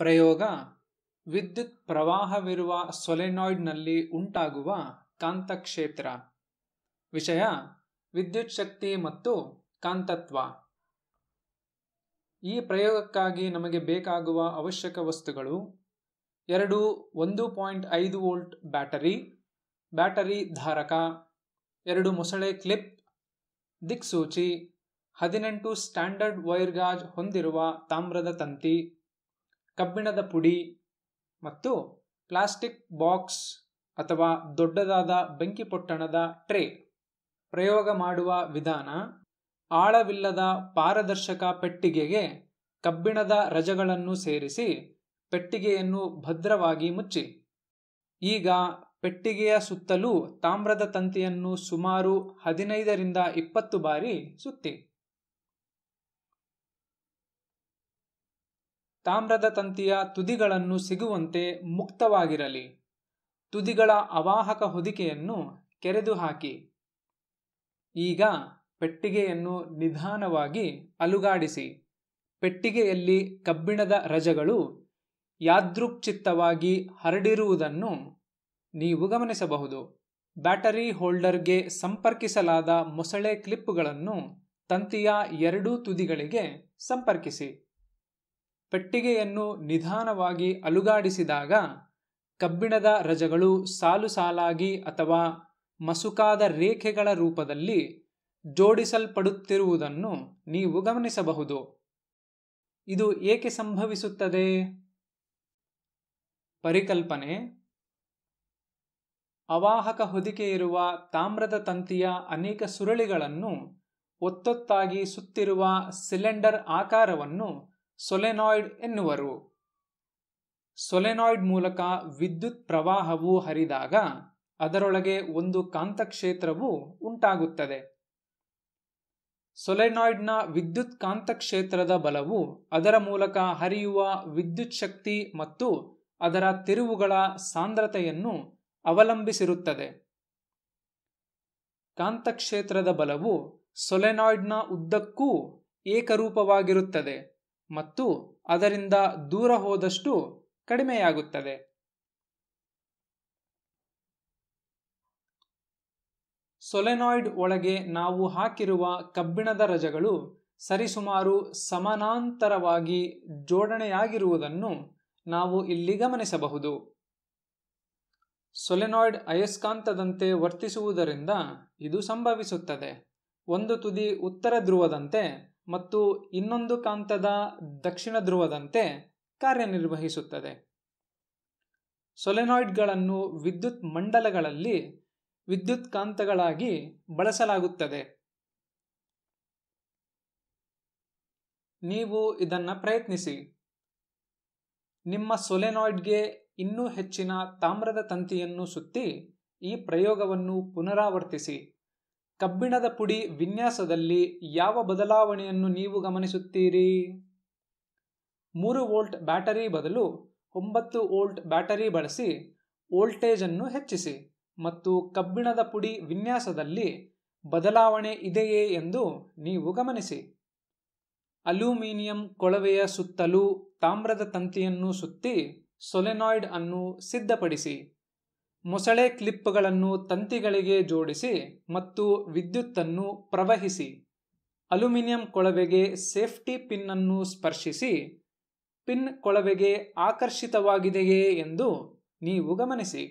ಪ್ರಯೋಗ ವಿದ್ಯುತ್ ಪ್ರವಾಹವಿರುವ ಸೊಲೆನಾಯ್ಡ್ನಲ್ಲಿ ಉಂಟಾಗುವ ಕಾಂತಕ್ಷೇತ್ರ ವಿಷಯ ವಿದ್ಯುತ್ ಶಕ್ತಿ ಮತ್ತು ಕಾಂತತ್ವ ಈ ಪ್ರಯೋಗಕ್ಕಾಗಿ ನಮಗೆ ಬೇಕಾಗುವ ಅವಶ್ಯಕ ವಸ್ತುಗಳು ಎರಡು ಒಂದು ಪಾಯಿಂಟ್ ಐದು ವೋಲ್ಟ್ ಬ್ಯಾಟರಿ ಬ್ಯಾಟರಿ ಧಾರಕ ಎರಡು ಮೊಸಳೆ ಕ್ಲಿಪ್ ದಿಕ್ಸೂಚಿ ಹದಿನೆಂಟು ಸ್ಟ್ಯಾಂಡರ್ಡ್ ವೈರ್ಗಾಜ್ ಹೊಂದಿರುವ ತಾಮ್ರದ ತಂತಿ ಕಬ್ಬಿಣದ ಪುಡಿ ಮತ್ತು ಪ್ಲಾಸ್ಟಿಕ್ ಬಾಕ್ಸ್ ಅಥವಾ ದೊಡ್ಡದಾದ ಬೆಂಕಿ ಪೊಟ್ಟಣದ ಟ್ರೇ ಪ್ರಯೋಗ ಮಾಡುವ ವಿಧಾನ ಆಳವಿಲ್ಲದ ಪಾರದರ್ಶಕ ಪೆಟ್ಟಿಗೆಗೆ ಕಬ್ಬಿಣದ ರಜಗಳನ್ನು ಸೇರಿಸಿ ಪೆಟ್ಟಿಗೆಯನ್ನು ಭದ್ರವಾಗಿ ಮುಚ್ಚಿ ಈಗ ಪೆಟ್ಟಿಗೆಯ ಸುತ್ತಲೂ ತಾಮ್ರದ ತಂತಿಯನ್ನು ಸುಮಾರು ಹದಿನೈದರಿಂದ ಇಪ್ಪತ್ತು ಬಾರಿ ಸುತ್ತಿ ತಾಮ್ರದ ತಂತಿಯ ತುದಿಗಳನ್ನು ಸಿಗುವಂತೆ ಮುಕ್ತವಾಗಿರಲಿ ತುದಿಗಳ ಅವಾಹಕ ಹೊದಿಕೆಯನ್ನು ಕೆರೆದು ಹಾಕಿ ಈಗ ಪೆಟ್ಟಿಗೆಯನ್ನು ನಿಧಾನವಾಗಿ ಅಲುಗಾಡಿಸಿ ಪೆಟ್ಟಿಗೆಯಲ್ಲಿ ಕಬ್ಬಿಣದ ರಜಗಳು ಯಾದೃಕ್ಚಿತ್ತವಾಗಿ ಹರಡಿರುವುದನ್ನು ನೀವು ಗಮನಿಸಬಹುದು ಬ್ಯಾಟರಿ ಹೋಲ್ಡರ್ಗೆ ಸಂಪರ್ಕಿಸಲಾದ ಮೊಸಳೆ ಕ್ಲಿಪ್ಗಳನ್ನು ತಂತಿಯ ಎರಡೂ ತುದಿಗಳಿಗೆ ಸಂಪರ್ಕಿಸಿ ಪೆಟ್ಟಿಗೆಯನ್ನು ನಿಧಾನವಾಗಿ ಅಲುಗಾಡಿಸಿದಾಗ ಕಬ್ಬಿಣದ ರಜಗಳು ಸಾಲು ಸಾಲಾಗಿ ಅಥವಾ ಮಸುಕಾದ ರೇಖೆಗಳ ರೂಪದಲ್ಲಿ ಜೋಡಿಸಲ್ಪಡುತ್ತಿರುವುದನ್ನು ನೀವು ಗಮನಿಸಬಹುದು ಇದು ಏಕೆ ಸಂಭವಿಸುತ್ತದೆ ಪರಿಕಲ್ಪನೆ ಅವಾಹಕ ಹೊದಿಕೆ ಇರುವ ತಾಮ್ರದ ತಂತಿಯ ಅನೇಕ ಸುರಳಿಗಳನ್ನು ಒತ್ತೊತ್ತಾಗಿ ಸುತ್ತಿರುವ ಸಿಲಿಂಡರ್ ಆಕಾರವನ್ನು ಸೊಲೆನಾಯ್ಡ್ ಎನ್ನುವರು ಸೊಲೆನಾಯ್ಡ್ ಮೂಲಕ ವಿದ್ಯುತ್ ಪ್ರವಾಹವು ಹರಿದಾಗ ಅದರೊಳಗೆ ಒಂದು ಕಾಂತಕ್ಷೇತ್ರವು ಉಂಟಾಗುತ್ತದೆ ಸೊಲೆನಾಯ್ಡ್ನ ವಿದ್ಯುತ್ ಕಾಂತಕ್ಷೇತ್ರದ ಬಲವು ಅದರ ಮೂಲಕ ಹರಿಯುವ ವಿದ್ಯುತ್ ಶಕ್ತಿ ಮತ್ತು ಅದರ ತಿರುವುಗಳ ಸಾಂದ್ರತೆಯನ್ನು ಅವಲಂಬಿಸಿರುತ್ತದೆ ಕಾಂತಕ್ಷೇತ್ರದ ಬಲವು ಸೊಲೆನಾಯ್ಡ್ನ ಉದ್ದಕ್ಕೂ ಏಕರೂಪವಾಗಿರುತ್ತದೆ ಮತ್ತು ಅದರಿಂದ ದೂರ ಹೋದಷ್ಟು ಕಡಿಮೆಯಾಗುತ್ತದೆ ಸೊಲೆನಾಯ್ಡ್ ಒಳಗೆ ನಾವು ಹಾಕಿರುವ ಕಬ್ಬಿಣದ ರಜಗಳು ಸರಿಸುಮಾರು ಸಮಾನಾಂತರವಾಗಿ ಜೋಡಣೆಯಾಗಿರುವುದನ್ನು ನಾವು ಇಲ್ಲಿ ಗಮನಿಸಬಹುದು ಸೊಲೆನಾಯ್ಡ್ ಅಯಸ್ಕಾಂತದಂತೆ ವರ್ತಿಸುವುದರಿಂದ ಇದು ಸಂಭವಿಸುತ್ತದೆ ಒಂದು ತುದಿ ಉತ್ತರ ಧ್ರುವದಂತೆ ಮತ್ತು ಇನ್ನೊಂದು ಕಾಂತದ ದಕ್ಷಿಣ ಧ್ರುವದಂತೆ ಕಾರ್ಯನಿರ್ವಹಿಸುತ್ತದೆ ಸೊಲೆನಾಯ್ಡ್ಗಳನ್ನು ವಿದ್ಯುತ್ ಮಂಡಲಗಳಲ್ಲಿ ವಿದ್ಯುತ್ ಕಾಂತಗಳಾಗಿ ಬಳಸಲಾಗುತ್ತದೆ ನೀವು ಇದನ್ನು ಪ್ರಯತ್ನಿಸಿ ನಿಮ್ಮ ಸೊಲೆನಾಯ್ಡ್ಗೆ ಇನ್ನೂ ಹೆಚ್ಚಿನ ತಾಮ್ರದ ತಂತಿಯನ್ನು ಸುತ್ತಿ ಈ ಪ್ರಯೋಗವನ್ನು ಪುನರಾವರ್ತಿಸಿ ಕಬ್ಬಿಣದ ಪುಡಿ ವಿನ್ಯಾಸದಲ್ಲಿ ಯಾವ ಬದಲಾವಣೆಯನ್ನು ನೀವು ಗಮನಿಸುತ್ತೀರಿ ಮೂರು ವೋಲ್ಟ್ ಬ್ಯಾಟರಿ ಬದಲು ಒಂಬತ್ತು ವೋಲ್ಟ್ ಬ್ಯಾಟರಿ ಬಳಸಿ ವೋಲ್ಟೇಜನ್ನು ಹೆಚ್ಚಿಸಿ ಮತ್ತು ಕಬ್ಬಿಣದ ಪುಡಿ ವಿನ್ಯಾಸದಲ್ಲಿ ಬದಲಾವಣೆ ಇದೆಯೇ ಎಂದು ನೀವು ಗಮನಿಸಿ ಅಲ್ಯೂಮಿನಿಯಂ ಕೊಳವೆಯ ಸುತ್ತಲೂ ತಾಮ್ರದ ತಂತಿಯನ್ನು ಸುತ್ತಿ ಸೊಲೆನಾಯ್ಡ್ ಅನ್ನು ಸಿದ್ಧಪಡಿಸಿ ಮೊಸಳೆ ಕ್ಲಿಪ್ಗಳನ್ನು ತಂತಿಗಳಿಗೆ ಜೋಡಿಸಿ ಮತ್ತು ವಿದ್ಯುತ್ತನ್ನು ಪ್ರವಹಿಸಿ ಅಲ್ಯೂಮಿನಿಯಂ ಕೊಳವೆಗೆ ಸೇಫ್ಟಿ ಪಿನ್ನನ್ನು ಸ್ಪರ್ಶಿಸಿ ಪಿನ್ ಕೊಳವೆಗೆ ಆಕರ್ಷಿತವಾಗಿದೆಯೇ ಎಂದು ನೀವು ಗಮನಿಸಿ